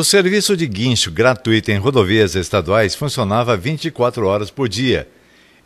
O serviço de guincho gratuito em rodovias estaduais funcionava 24 horas por dia.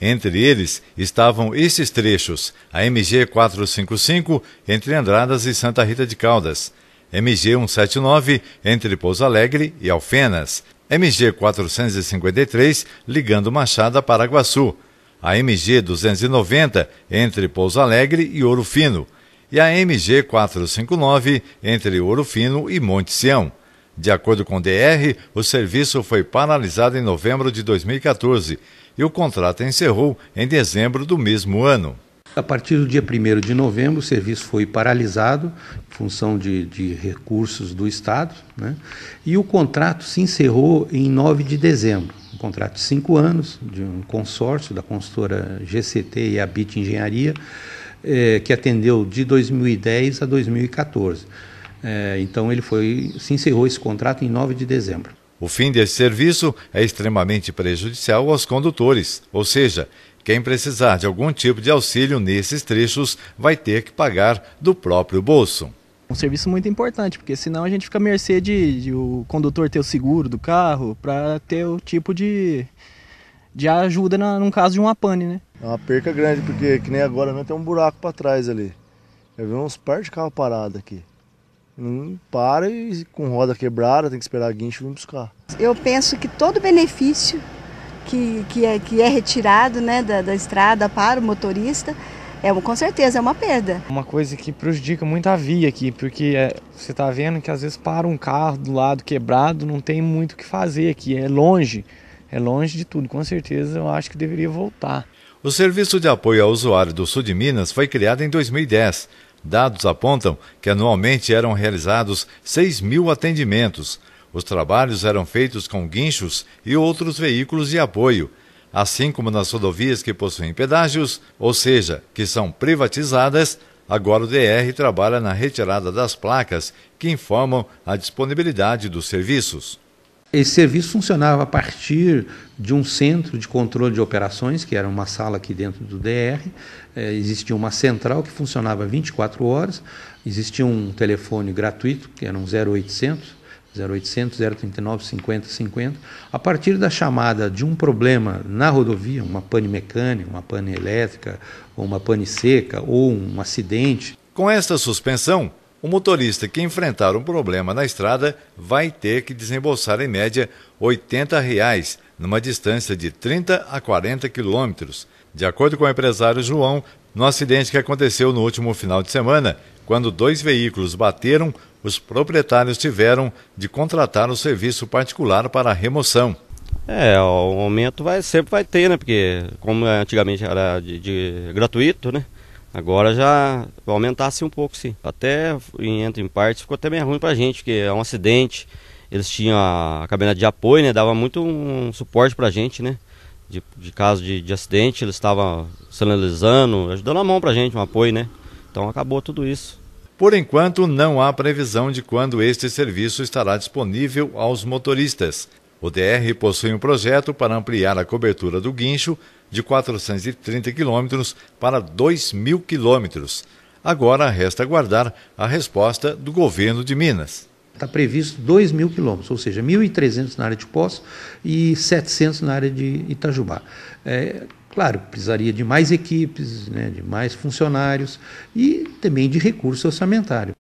Entre eles estavam esses trechos: a MG 455 entre Andradas e Santa Rita de Caldas, MG 179 entre Pouso Alegre e Alfenas, MG 453 ligando Machada para Paraguaçu, a MG 290 entre Pouso Alegre e Ouro Fino e a MG 459 entre Ouro Fino e Monte Sião. De acordo com o DR, o serviço foi paralisado em novembro de 2014 e o contrato encerrou em dezembro do mesmo ano. A partir do dia 1 de novembro, o serviço foi paralisado em função de, de recursos do Estado, né? e o contrato se encerrou em 9 de dezembro. Um contrato de cinco anos, de um consórcio da consultora GCT e a BIT Engenharia, eh, que atendeu de 2010 a 2014. É, então ele foi se encerrou esse contrato em 9 de dezembro. O fim desse serviço é extremamente prejudicial aos condutores, ou seja, quem precisar de algum tipo de auxílio nesses trechos vai ter que pagar do próprio bolso. Um serviço muito importante, porque senão a gente fica à mercê de, de o condutor ter o seguro do carro para ter o tipo de, de ajuda na, num caso de um pane, né? É uma perca grande, porque que nem agora mesmo tem um buraco para trás ali. Eu vi uns par de carro parado aqui. Não para e com roda quebrada, tem que esperar guincho vir buscar. Eu penso que todo benefício que, que, é, que é retirado né, da, da estrada para o motorista é com certeza é uma perda. Uma coisa que prejudica muito a via aqui, porque é, você está vendo que às vezes para um carro do lado quebrado, não tem muito o que fazer aqui, é longe, é longe de tudo. Com certeza eu acho que deveria voltar. O Serviço de Apoio ao Usuário do Sul de Minas foi criado em 2010 Dados apontam que anualmente eram realizados 6 mil atendimentos. Os trabalhos eram feitos com guinchos e outros veículos de apoio, assim como nas rodovias que possuem pedágios, ou seja, que são privatizadas. Agora o DR trabalha na retirada das placas que informam a disponibilidade dos serviços. Esse serviço funcionava a partir de um centro de controle de operações, que era uma sala aqui dentro do DR. É, eh, existia uma central que funcionava 24 horas. Existia um telefone gratuito, que era um 0800, 0800 039 50 50. A partir da chamada de um problema na rodovia, uma pane mecânica, uma pane elétrica, ou uma pane seca, ou um acidente. Com esta suspensão, o motorista que enfrentar um problema na estrada vai ter que desembolsar em média R$ 80,00, reais, numa distância de 30 a 40 quilômetros. De acordo com o empresário João, no acidente que aconteceu no último final de semana, quando dois veículos bateram, os proprietários tiveram de contratar um serviço particular para a remoção. É, o aumento vai, sempre vai ter, né? Porque como antigamente era de, de gratuito, né? Agora já aumentasse assim, um pouco, sim. Até entra em parte, ficou até meio ruim pra gente, porque é um acidente. Eles tinham a cabine de apoio, né? Dava muito um suporte pra gente, né? De, de caso de, de acidente, eles estavam sinalizando, ajudando a mão pra gente, um apoio, né? Então acabou tudo isso. Por enquanto, não há previsão de quando este serviço estará disponível aos motoristas. O DR possui um projeto para ampliar a cobertura do guincho de 430 quilômetros para 2 mil quilômetros. Agora resta aguardar a resposta do governo de Minas. Está previsto 2 mil quilômetros, ou seja, 1.300 na área de Poço e 700 na área de Itajubá. É, claro, precisaria de mais equipes, né, de mais funcionários e também de recurso orçamentário.